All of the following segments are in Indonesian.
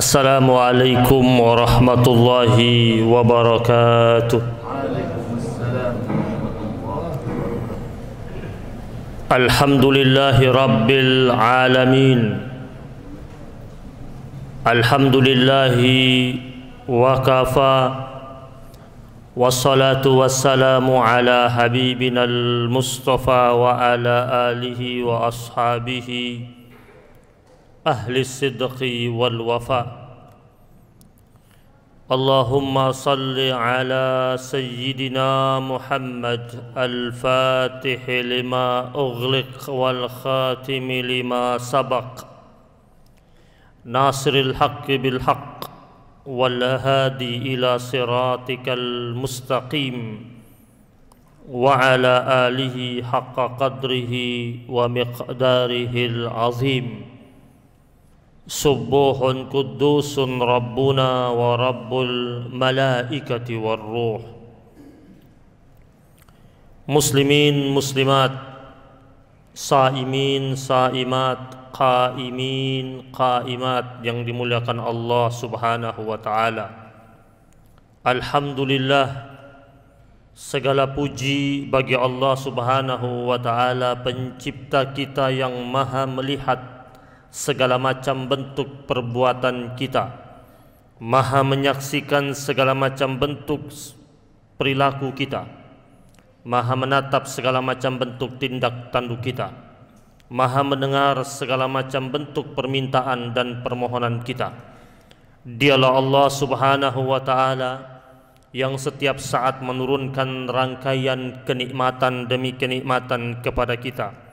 السلام عليكم ورحمة الله وبركاته الحمد لله رب العالمين الحمد لله وكفى والصلاة والسلام على حبيبنا المصطفى وعلى آله وأصحابه أهل الصدق والوفاء اللهم صل على سيدنا محمد الفاتح لما أغلق والخاتم لما سبق ناصر الحق بالحق والهادي إلى صراطك المستقيم وعلى آله حق قدره ومقداره العظيم سبوح قدوس ربنا ورب الملائكة والروح مسلمين مسلمات صائمين صائمات قائمين قائمات yang dimuliakan Allah subhanahu wa ta'ala Alhamdulillah segala puji bagi Allah subhanahu wa ta'ala pencipta kita yang maha melihat segala macam bentuk perbuatan kita Maha menyaksikan segala macam bentuk perilaku kita Maha menatap segala macam bentuk tindak tanduk kita Maha mendengar segala macam bentuk permintaan dan permohonan kita Dialah Allah subhanahu wa ta'ala Yang setiap saat menurunkan rangkaian kenikmatan demi kenikmatan kepada kita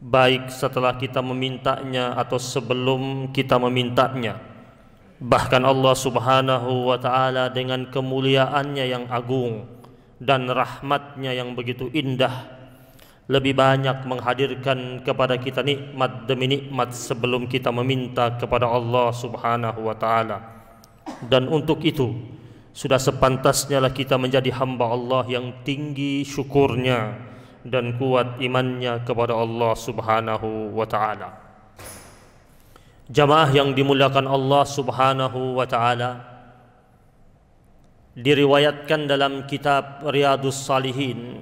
baik setelah kita memintanya atau sebelum kita memintanya bahkan Allah Subhanahu wa taala dengan kemuliaannya yang agung dan rahmatnya yang begitu indah lebih banyak menghadirkan kepada kita nikmat demi nikmat sebelum kita meminta kepada Allah Subhanahu wa taala dan untuk itu sudah sepantasnya lah kita menjadi hamba Allah yang tinggi syukurnya dan kuat imannya kepada Allah Subhanahu wa taala. Jamaah yang dimuliakan Allah Subhanahu wa taala diriwayatkan dalam kitab Riyadus Salihin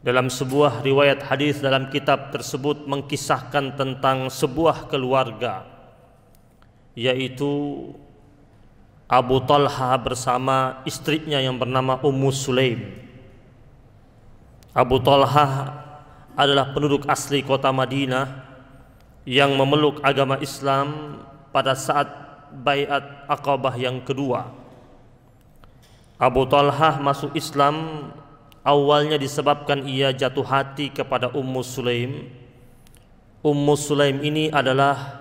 dalam sebuah riwayat hadis dalam kitab tersebut mengkisahkan tentang sebuah keluarga yaitu Abu Talha bersama istrinya yang bernama Ummu Sulaim Abu Talha adalah penduduk asli kota Madinah yang memeluk agama Islam pada saat Bayat Aqabah yang kedua. Abu Talha masuk Islam awalnya disebabkan ia jatuh hati kepada Ummu Sulaim. Ummu Sulaim ini adalah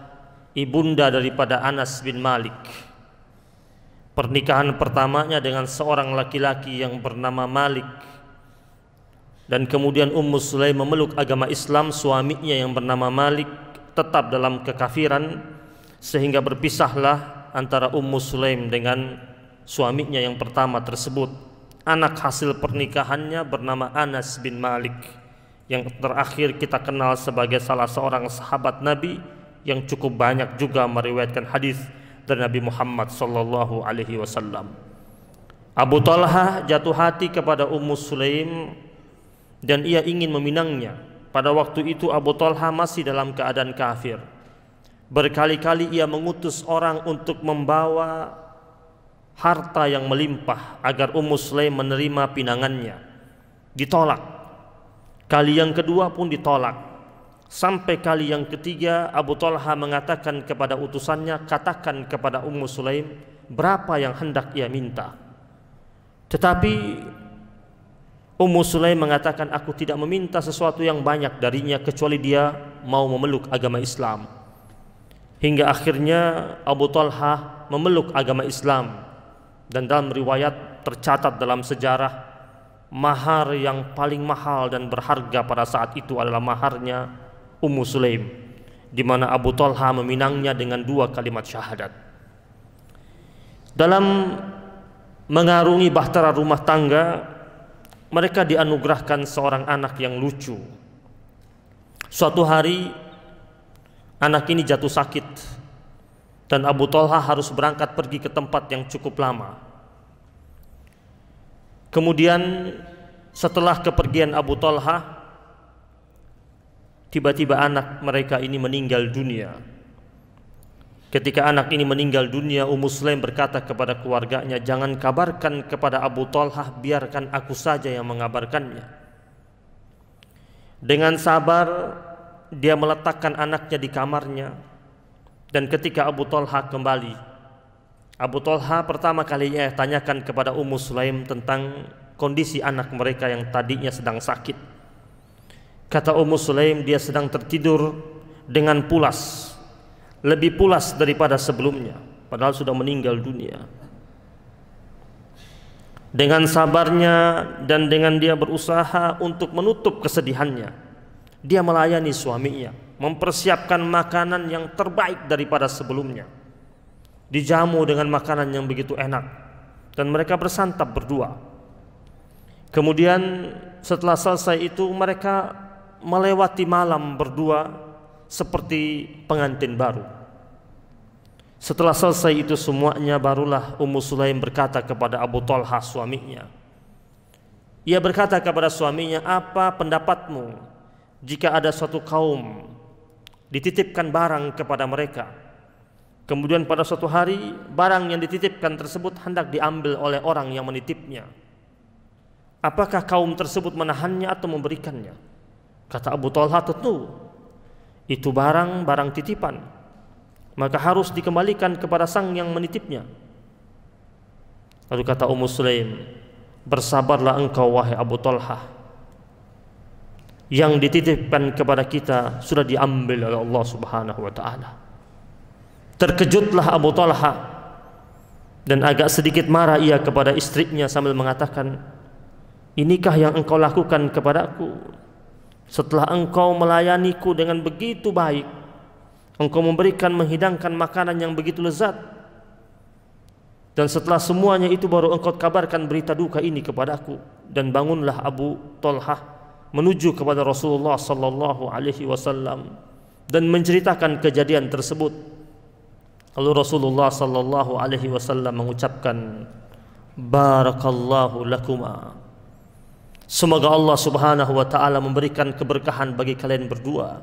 ibunda daripada Anas bin Malik. Pernikahan pertamanya dengan seorang laki-laki yang bernama Malik dan kemudian Ummu Sulaim memeluk agama Islam suaminya yang bernama Malik tetap dalam kekafiran sehingga berpisahlah antara Ummu Sulaim dengan suaminya yang pertama tersebut anak hasil pernikahannya bernama Anas bin Malik yang terakhir kita kenal sebagai salah seorang sahabat Nabi yang cukup banyak juga meriwayatkan hadis dari Nabi Muhammad sallallahu alaihi wasallam Abu Talha jatuh hati kepada Ummu Sulaim dan ia ingin meminangnya. Pada waktu itu Abu Talha masih dalam keadaan kafir. Berkali-kali ia mengutus orang untuk membawa harta yang melimpah agar Ummu Sulaim menerima pinangannya. Ditolak. Kali yang kedua pun ditolak. Sampai kali yang ketiga Abu Talha mengatakan kepada utusannya Katakan kepada Ummu Sulaim Berapa yang hendak ia minta Tetapi Ummu Sulaim mengatakan aku tidak meminta sesuatu yang banyak darinya kecuali dia mau memeluk agama Islam. Hingga akhirnya Abu Talha memeluk agama Islam dan dalam riwayat tercatat dalam sejarah mahar yang paling mahal dan berharga pada saat itu adalah maharnya Ummu Sulaim di mana Abu Talha meminangnya dengan dua kalimat syahadat. Dalam mengarungi bahtera rumah tangga mereka dianugerahkan seorang anak yang lucu. Suatu hari anak ini jatuh sakit dan Abu Talha harus berangkat pergi ke tempat yang cukup lama. Kemudian setelah kepergian Abu Talha tiba-tiba anak mereka ini meninggal dunia. Ketika anak ini meninggal dunia, Ummu Sulaim berkata kepada keluarganya, "Jangan kabarkan kepada Abu Talhah, biarkan aku saja yang mengabarkannya." Dengan sabar, dia meletakkan anaknya di kamarnya. Dan ketika Abu Talha kembali, Abu Talha pertama kalinya eh, tanyakan kepada Ummu Sulaim tentang kondisi anak mereka yang tadinya sedang sakit. Kata Ummu Sulaim, dia sedang tertidur dengan pulas lebih pulas daripada sebelumnya padahal sudah meninggal dunia dengan sabarnya dan dengan dia berusaha untuk menutup kesedihannya dia melayani suaminya mempersiapkan makanan yang terbaik daripada sebelumnya dijamu dengan makanan yang begitu enak dan mereka bersantap berdua kemudian setelah selesai itu mereka melewati malam berdua seperti pengantin baru. Setelah selesai itu semuanya barulah Ummu Sulaim berkata kepada Abu Talha suaminya. Ia berkata kepada suaminya, apa pendapatmu jika ada suatu kaum dititipkan barang kepada mereka? Kemudian pada suatu hari barang yang dititipkan tersebut hendak diambil oleh orang yang menitipnya. Apakah kaum tersebut menahannya atau memberikannya? Kata Abu Talha tentu itu barang barang titipan maka harus dikembalikan kepada sang yang menitipnya lalu kata Ummu Sulaim bersabarlah engkau wahai Abu Talha yang dititipkan kepada kita sudah diambil oleh Allah Subhanahu wa taala terkejutlah Abu Talha dan agak sedikit marah ia kepada istrinya sambil mengatakan inikah yang engkau lakukan kepadaku setelah engkau melayaniku dengan begitu baik engkau memberikan menghidangkan makanan yang begitu lezat dan setelah semuanya itu baru engkau kabarkan berita duka ini kepadaku dan bangunlah Abu Tolhah menuju kepada Rasulullah sallallahu alaihi wasallam dan menceritakan kejadian tersebut lalu Rasulullah sallallahu alaihi wasallam mengucapkan barakallahu lakuma Semoga Allah Subhanahu wa taala memberikan keberkahan bagi kalian berdua.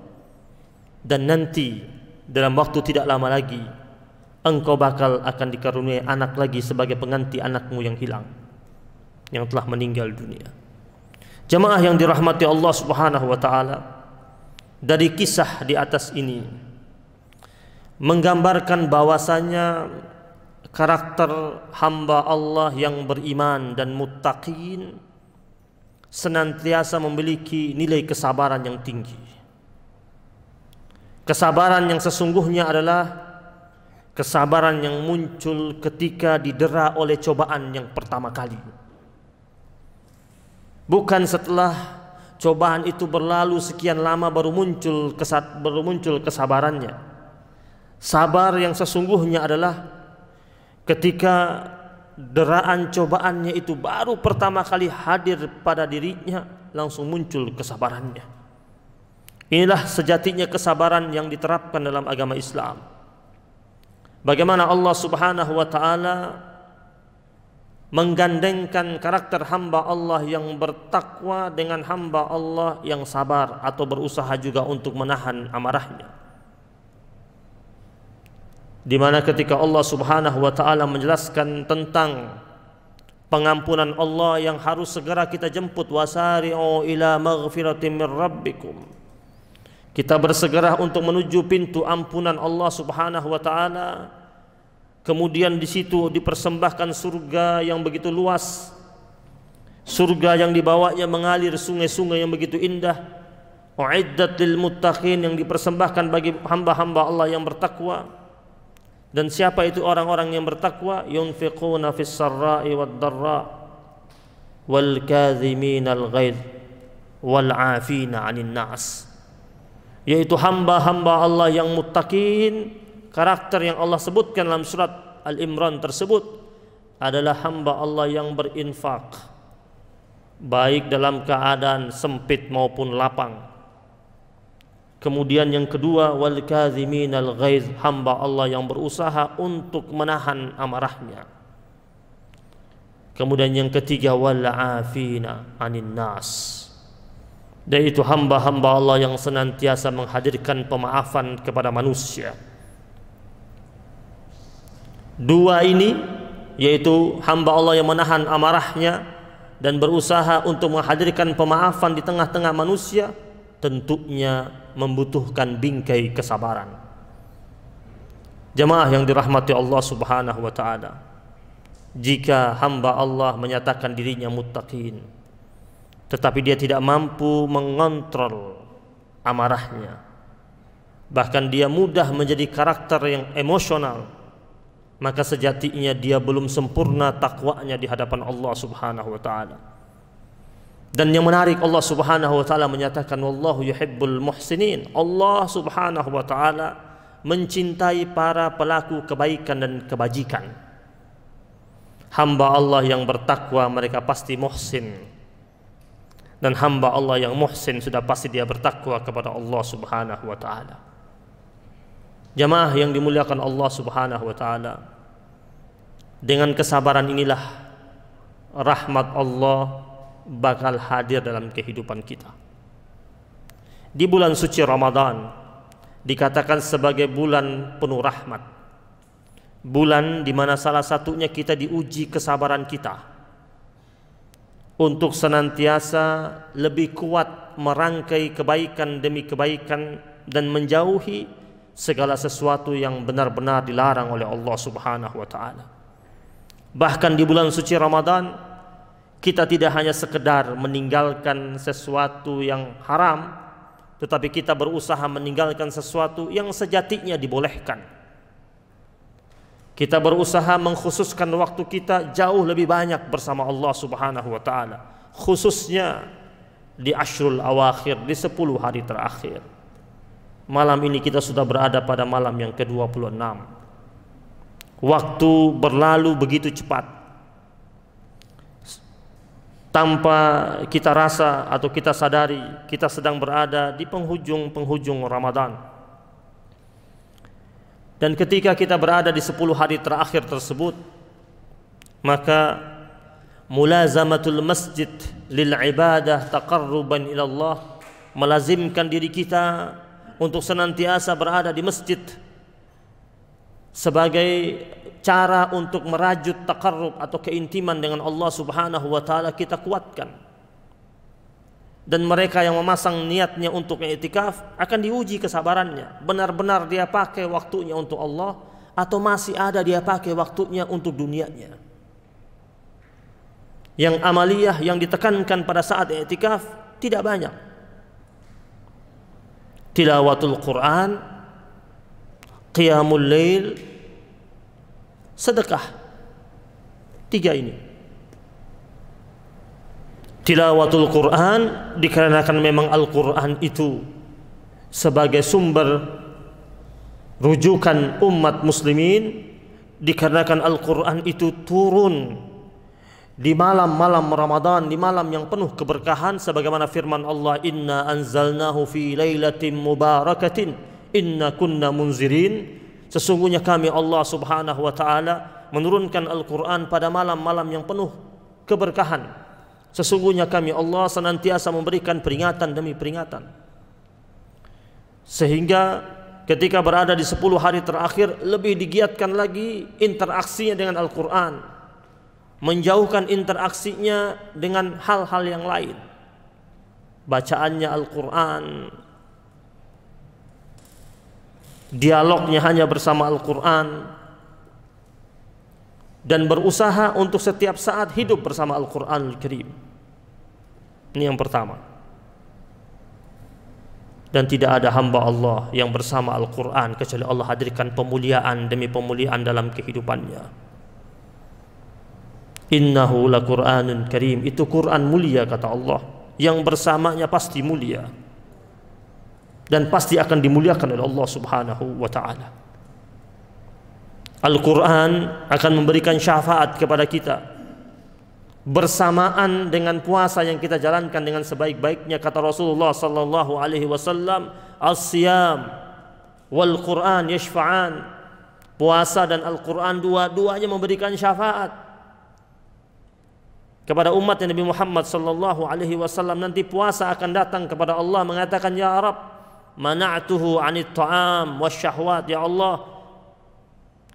Dan nanti dalam waktu tidak lama lagi engkau bakal akan dikaruniai anak lagi sebagai pengganti anakmu yang hilang yang telah meninggal dunia. Jemaah yang dirahmati Allah Subhanahu wa taala dari kisah di atas ini menggambarkan bahwasanya karakter hamba Allah yang beriman dan muttaqin senantiasa memiliki nilai kesabaran yang tinggi. Kesabaran yang sesungguhnya adalah kesabaran yang muncul ketika didera oleh cobaan yang pertama kali. Bukan setelah cobaan itu berlalu sekian lama baru muncul kesat, baru muncul kesabarannya. Sabar yang sesungguhnya adalah ketika deraan cobaannya itu baru pertama kali hadir pada dirinya langsung muncul kesabarannya. Inilah sejatinya kesabaran yang diterapkan dalam agama Islam. Bagaimana Allah Subhanahu wa taala menggandengkan karakter hamba Allah yang bertakwa dengan hamba Allah yang sabar atau berusaha juga untuk menahan amarahnya. di mana ketika Allah Subhanahu wa taala menjelaskan tentang pengampunan Allah yang harus segera kita jemput wasari'u ila maghfiratin mir rabbikum kita bersegera untuk menuju pintu ampunan Allah Subhanahu wa taala kemudian di situ dipersembahkan surga yang begitu luas surga yang dibawanya mengalir sungai-sungai yang begitu indah uiddat lil muttaqin yang dipersembahkan bagi hamba-hamba Allah yang bertakwa Dan siapa itu orang-orang yang bertakwa? Yunfiquna fis sarra'i wad darra wal kadhimina al ghaidh wal 'afina 'anil nas. Yaitu hamba-hamba Allah yang muttaqin, karakter yang Allah sebutkan dalam surat Al-Imran tersebut adalah hamba Allah yang berinfak baik dalam keadaan sempit maupun lapang Kemudian yang kedua wal kadhiminal ghaiz hamba Allah yang berusaha untuk menahan amarahnya. Kemudian yang ketiga wal afina anin nas. Dan itu hamba-hamba Allah yang senantiasa menghadirkan pemaafan kepada manusia. Dua ini yaitu hamba Allah yang menahan amarahnya dan berusaha untuk menghadirkan pemaafan di tengah-tengah manusia tentunya membutuhkan bingkai kesabaran. Jemaah yang dirahmati Allah Subhanahu wa taala. Jika hamba Allah menyatakan dirinya muttaqin tetapi dia tidak mampu mengontrol amarahnya. Bahkan dia mudah menjadi karakter yang emosional. Maka sejatinya dia belum sempurna takwanya di hadapan Allah Subhanahu wa taala. Dan yang menarik Allah Subhanahu wa taala menyatakan wallahu yuhibbul muhsinin. Allah Subhanahu wa taala mencintai para pelaku kebaikan dan kebajikan. Hamba Allah yang bertakwa mereka pasti muhsin. Dan hamba Allah yang muhsin sudah pasti dia bertakwa kepada Allah Subhanahu wa taala. Jamaah yang dimuliakan Allah Subhanahu wa taala. Dengan kesabaran inilah rahmat Allah bakal hadir dalam kehidupan kita. Di bulan suci Ramadan dikatakan sebagai bulan penuh rahmat. Bulan di mana salah satunya kita diuji kesabaran kita untuk senantiasa lebih kuat merangkai kebaikan demi kebaikan dan menjauhi segala sesuatu yang benar-benar dilarang oleh Allah Subhanahu wa taala. Bahkan di bulan suci Ramadan kita tidak hanya sekedar meninggalkan sesuatu yang haram, tetapi kita berusaha meninggalkan sesuatu yang sejatinya dibolehkan. Kita berusaha mengkhususkan waktu kita jauh lebih banyak bersama Allah Subhanahu wa taala, khususnya di ashrul awakhir, di sepuluh hari terakhir. Malam ini kita sudah berada pada malam yang ke-26. Waktu berlalu begitu cepat tanpa kita rasa atau kita sadari kita sedang berada di penghujung-penghujung Ramadan. Dan ketika kita berada di 10 hari terakhir tersebut, maka mulazamatul masjid lil ibadah taqarruban ila Allah melazimkan diri kita untuk senantiasa berada di masjid sebagai cara untuk merajut takarrub atau keintiman dengan Allah Subhanahu wa taala kita kuatkan. Dan mereka yang memasang niatnya untuk i'tikaf akan diuji kesabarannya. Benar-benar dia pakai waktunya untuk Allah atau masih ada dia pakai waktunya untuk dunianya. Yang amaliyah yang ditekankan pada saat i'tikaf tidak banyak. Tilawatul Quran, qiyamul lail, sedekah tiga ini tilawatul Quran dikarenakan memang Al Quran itu sebagai sumber rujukan umat muslimin dikarenakan Al Quran itu turun di malam-malam Ramadan di malam yang penuh keberkahan sebagaimana firman Allah inna anzalnahu fi lailatin mubarakatin inna kunna munzirin Sesungguhnya kami Allah subhanahu wa ta'ala Menurunkan Al-Quran pada malam-malam yang penuh keberkahan Sesungguhnya kami Allah senantiasa memberikan peringatan demi peringatan Sehingga ketika berada di 10 hari terakhir Lebih digiatkan lagi interaksinya dengan Al-Quran Menjauhkan interaksinya dengan hal-hal yang lain Bacaannya Al-Quran, dialognya hanya bersama Al-Quran dan berusaha untuk setiap saat hidup bersama Al-Quran al ini yang pertama dan tidak ada hamba Allah yang bersama Al-Quran kecuali Allah hadirkan pemuliaan demi pemuliaan dalam kehidupannya innahu la Qur'anun karim itu Quran mulia kata Allah yang bersamanya pasti mulia dan pasti akan dimuliakan oleh Allah Subhanahu wa taala. Al-Qur'an akan memberikan syafaat kepada kita bersamaan dengan puasa yang kita jalankan dengan sebaik-baiknya kata Rasulullah sallallahu alaihi wasallam as-siyam wal Qur'an yashfa'an puasa dan Al-Qur'an dua-duanya memberikan syafaat kepada umat yang Nabi Muhammad sallallahu alaihi wasallam nanti puasa akan datang kepada Allah mengatakan ya Rabb mana'tuhu anit ta'am wasyahwat ya Allah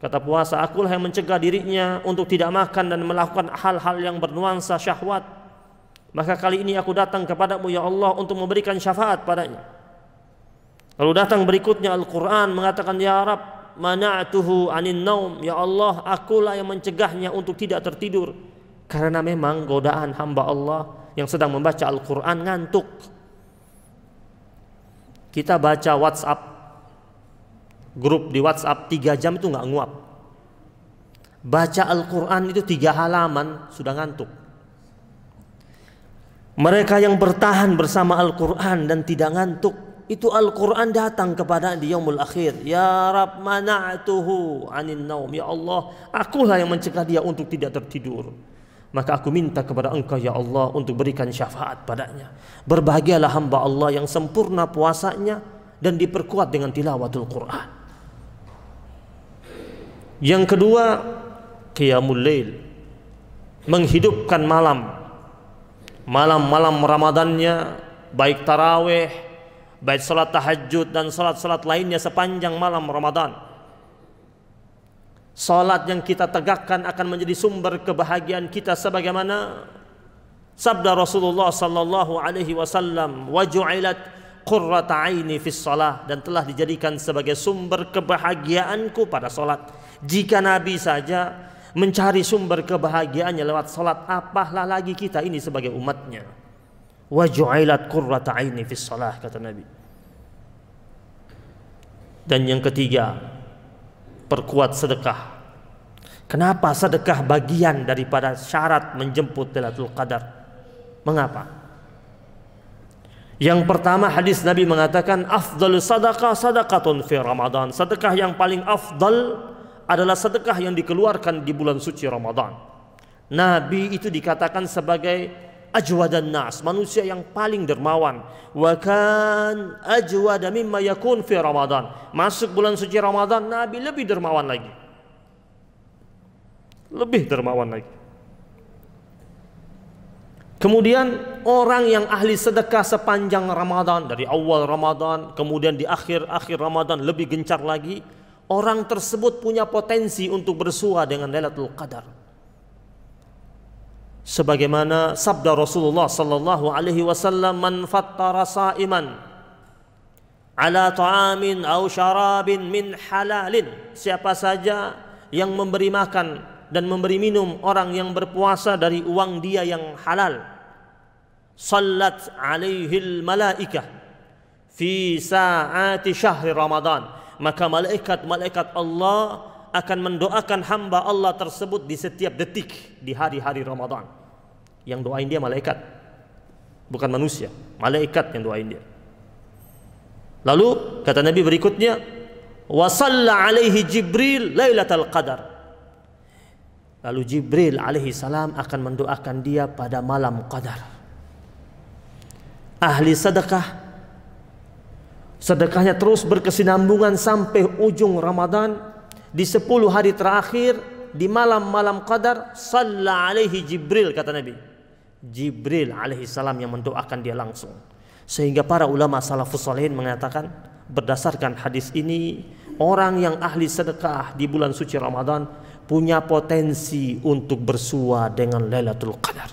Kata puasa, akulah yang mencegah dirinya untuk tidak makan dan melakukan hal-hal yang bernuansa syahwat. Maka kali ini aku datang kepadamu ya Allah untuk memberikan syafaat padanya. Lalu datang berikutnya Al-Quran mengatakan ya Arab mana'tuhu anin naum ya Allah akulah yang mencegahnya untuk tidak tertidur karena memang godaan hamba Allah yang sedang membaca Al-Quran ngantuk kita baca WhatsApp grup di WhatsApp tiga jam itu nggak nguap. Baca Al-Quran itu tiga halaman sudah ngantuk. Mereka yang bertahan bersama Al-Quran dan tidak ngantuk itu Al-Quran datang kepada di yaumul akhir ya Rab mana'tuhu anin naum ya Allah akulah yang mencegah dia untuk tidak tertidur maka aku minta kepada engkau ya Allah untuk berikan syafaat padanya berbahagialah hamba Allah yang sempurna puasanya dan diperkuat dengan tilawatul Quran yang kedua qiyamul lail menghidupkan malam malam-malam Ramadannya baik tarawih baik salat tahajud dan salat-salat lainnya sepanjang malam Ramadan Salat yang kita tegakkan akan menjadi sumber kebahagiaan kita sebagaimana sabda Rasulullah sallallahu alaihi wasallam waju'ilat qurrata aini dan telah dijadikan sebagai sumber kebahagiaanku pada salat. Jika Nabi saja mencari sumber kebahagiaannya lewat salat, apalah lagi kita ini sebagai umatnya. Waju'ilat qurrata aini kata Nabi. Dan yang ketiga, perkuat sedekah Kenapa sedekah bagian daripada syarat menjemput Lailatul Qadar? Mengapa? Yang pertama hadis Nabi mengatakan afdalu sadaqah sadaqatun fi Ramadan. Sedekah yang paling afdal adalah sedekah yang dikeluarkan di bulan suci Ramadan. Nabi itu dikatakan sebagai ajwadan nas, manusia yang paling dermawan. Wa kan ajwada mimma yakun fi Ramadan. Masuk bulan suci Ramadan, Nabi lebih dermawan lagi lebih dermawan lagi. Kemudian orang yang ahli sedekah sepanjang Ramadan dari awal Ramadan kemudian di akhir-akhir Ramadan lebih gencar lagi, orang tersebut punya potensi untuk bersua dengan Lailatul Qadar. Sebagaimana sabda Rasulullah sallallahu alaihi wasallam man fattara saiman ala ta'amin au syarabin min halalin siapa saja yang memberi makan dan memberi minum orang yang berpuasa dari uang dia yang halal. Salat alaihi malaikah fi sa'ati syahr ramadhan, Maka malaikat-malaikat Allah akan mendoakan hamba Allah tersebut di setiap detik di hari-hari Ramadan. Yang doain dia malaikat. Bukan manusia. Malaikat yang doain dia. Lalu kata Nabi berikutnya, wa alaihi Jibril lailatul qadar. Lalu Jibril alaihi salam akan mendoakan dia pada malam qadar. Ahli sedekah sedekahnya terus berkesinambungan sampai ujung Ramadan di 10 hari terakhir di malam-malam qadar salla alaihi Jibril kata Nabi. Jibril alaihi salam yang mendoakan dia langsung. Sehingga para ulama salafus salihin mengatakan berdasarkan hadis ini orang yang ahli sedekah di bulan suci Ramadan punya potensi untuk bersua dengan Lailatul Qadar.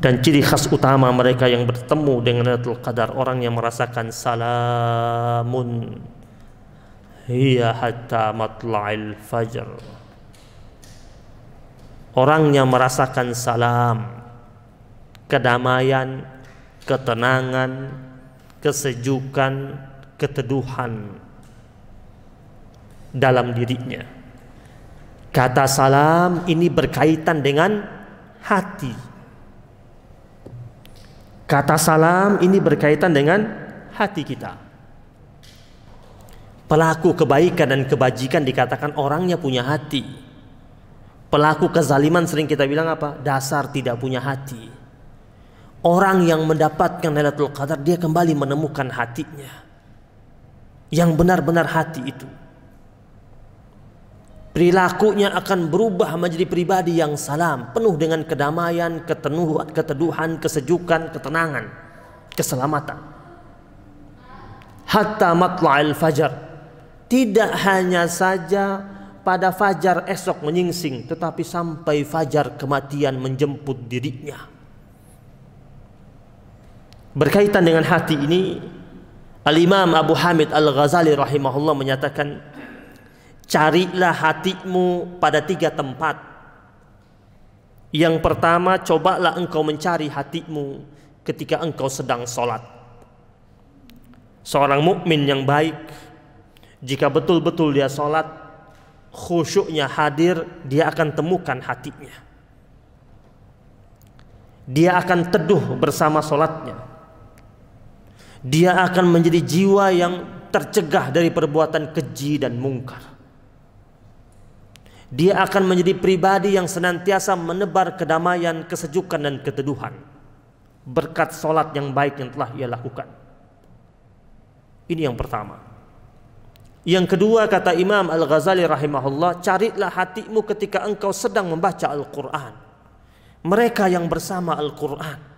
Dan ciri khas utama mereka yang bertemu dengan Lailatul Qadar orang yang merasakan salamun hiya hatta matla'il fajr. Orang yang merasakan salam, kedamaian, ketenangan, kesejukan, keteduhan dalam dirinya. Kata salam ini berkaitan dengan hati. Kata salam ini berkaitan dengan hati kita. Pelaku kebaikan dan kebajikan dikatakan orangnya punya hati. Pelaku kezaliman sering kita bilang apa? Dasar tidak punya hati. Orang yang mendapatkan Lailatul Qadar dia kembali menemukan hatinya. Yang benar-benar hati itu perilakunya akan berubah menjadi pribadi yang salam, penuh dengan kedamaian, ketenuhan, keteduhan, kesejukan, ketenangan, keselamatan. Hatta matla'il fajar. Tidak hanya saja pada fajar esok menyingsing, tetapi sampai fajar kematian menjemput dirinya. Berkaitan dengan hati ini, Al-Imam Abu Hamid Al-Ghazali rahimahullah menyatakan, Carilah hatimu pada tiga tempat. Yang pertama, cobalah engkau mencari hatimu ketika engkau sedang sholat. Seorang mukmin yang baik, jika betul-betul dia sholat, khusyuknya hadir, dia akan temukan hatinya. Dia akan teduh bersama sholatnya. Dia akan menjadi jiwa yang tercegah dari perbuatan keji dan mungkar dia akan menjadi pribadi yang senantiasa menebar kedamaian, kesejukan dan keteduhan berkat solat yang baik yang telah ia lakukan. Ini yang pertama. Yang kedua kata Imam Al-Ghazali rahimahullah, carilah hatimu ketika engkau sedang membaca Al-Qur'an. Mereka yang bersama Al-Qur'an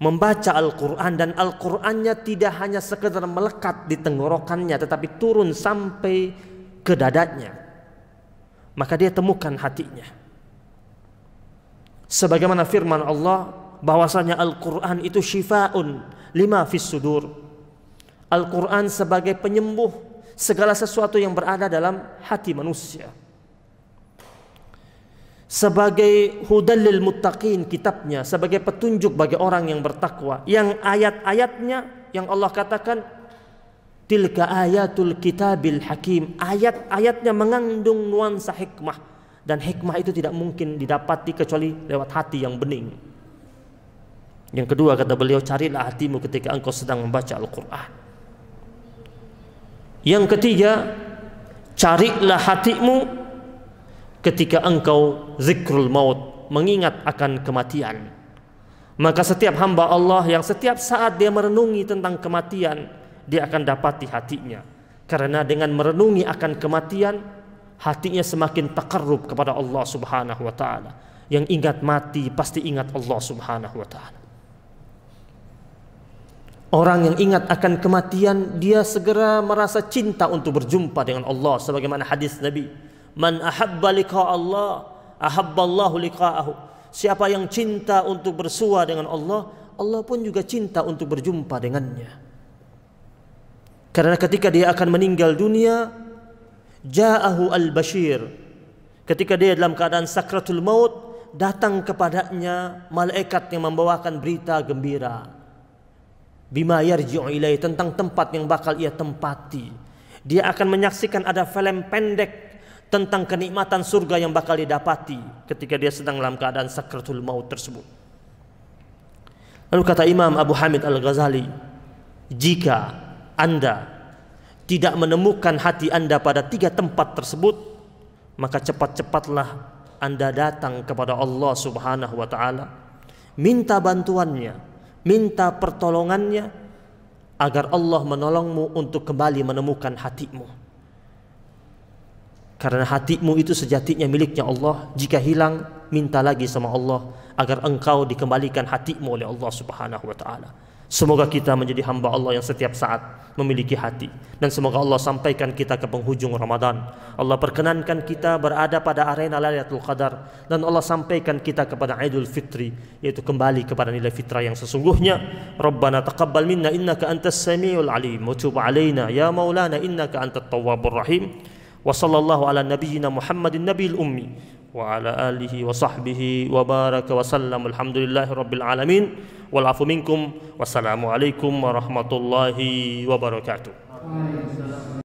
membaca Al-Qur'an dan Al-Qur'annya tidak hanya sekedar melekat di tenggorokannya tetapi turun sampai ke dadanya, maka dia temukan hatinya. Sebagaimana firman Allah bahwasanya Al-Qur'an itu syifaun lima fis sudur. Al-Qur'an sebagai penyembuh segala sesuatu yang berada dalam hati manusia. Sebagai hudallil muttaqin kitabnya, sebagai petunjuk bagi orang yang bertakwa, yang ayat-ayatnya yang Allah katakan Tilka ayatul kitabil hakim. Ayat-ayatnya mengandung nuansa hikmah. Dan hikmah itu tidak mungkin didapati kecuali lewat hati yang bening. Yang kedua kata beliau carilah hatimu ketika engkau sedang membaca Al-Quran. Yang ketiga carilah hatimu ketika engkau zikrul maut mengingat akan kematian. Maka setiap hamba Allah yang setiap saat dia merenungi tentang kematian, dia akan dapati hatinya. Karena dengan merenungi akan kematian, hatinya semakin takarrub kepada Allah Subhanahu wa taala. Yang ingat mati pasti ingat Allah Subhanahu wa taala. Orang yang ingat akan kematian dia segera merasa cinta untuk berjumpa dengan Allah sebagaimana hadis Nabi, "Man ahabba liqa Allah, ahabballahu liqa'ahu." Siapa yang cinta untuk bersua dengan Allah, Allah pun juga cinta untuk berjumpa dengannya. Karena ketika dia akan meninggal dunia, ja'ahu al-bashir. Ketika dia dalam keadaan sakratul maut, datang kepadanya malaikat yang membawakan berita gembira. Bima yarji'u ilai tentang tempat yang bakal ia tempati. Dia akan menyaksikan ada film pendek tentang kenikmatan surga yang bakal didapati ketika dia sedang dalam keadaan sakratul maut tersebut. Lalu kata Imam Abu Hamid Al-Ghazali, jika Anda tidak menemukan hati Anda pada tiga tempat tersebut, maka cepat-cepatlah Anda datang kepada Allah Subhanahu wa taala. Minta bantuannya, minta pertolongannya agar Allah menolongmu untuk kembali menemukan hatimu. Karena hatimu itu sejatinya miliknya Allah. Jika hilang, minta lagi sama Allah agar engkau dikembalikan hatimu oleh Allah Subhanahu wa taala. Semoga kita menjadi hamba Allah yang setiap saat memiliki hati dan semoga Allah sampaikan kita ke penghujung Ramadan. Allah perkenankan kita berada pada arena Lailatul Qadar dan Allah sampaikan kita kepada Idul Fitri yaitu kembali kepada nilai fitrah yang sesungguhnya. Rabbana taqabbal minna innaka antas samiul alim wa tub alaina ya maulana innaka antat tawwabur rahim. وصلى الله على نبينا محمد النبي الأمي وعلى آله وصحبه وبارك وسلم الحمد لله رب العالمين والعفو منكم والسلام عليكم ورحمة الله وبركاته